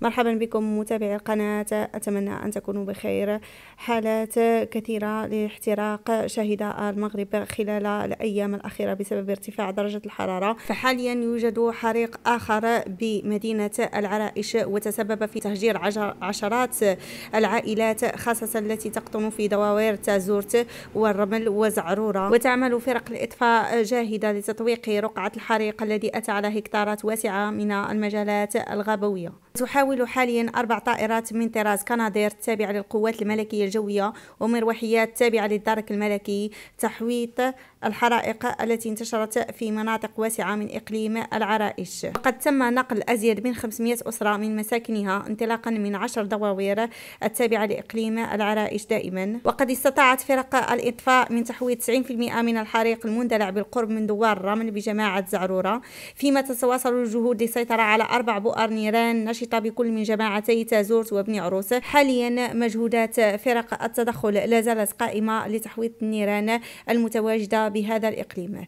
مرحبا بكم متابعي القناة أتمنى أن تكونوا بخير حالات كثيرة لاحتراق شهد المغرب خلال الأيام الأخيرة بسبب ارتفاع درجة الحرارة فحاليا يوجد حريق آخر بمدينة العرائش وتسبب في تهجير عشرات العائلات خاصة التي تقطن في دواوير تازورت والرمل وزعرورة وتعمل فرق الإطفاء جاهدة لتطويق رقعة الحريق الذي أتى على هكتارات واسعة من المجالات الغابوية تحاول حاليا أربع طائرات من طراز كنادير التابعة للقوات الملكية الجوية ومروحيات تابعة للدرك الملكي تحويط الحرائق التي انتشرت في مناطق واسعة من إقليم العرائش وقد تم نقل أزيد من 500 أسرة من مساكنها انطلاقا من 10 دواوير التابعة لإقليم العرائش دائما وقد استطاعت فرق الإطفاء من تحويض 90% من الحريق المندلع بالقرب من دوار الرمل بجماعة زعرورة فيما تتواصل الجهود للسيطرة على أربع بؤر نيران نشطة نشطة طيب بكل من جماعتي تازورت وابن عروس حاليا مجهودات فرق التدخل لا زالت قائمة لتحويط النيران المتواجدة بهذا الإقليم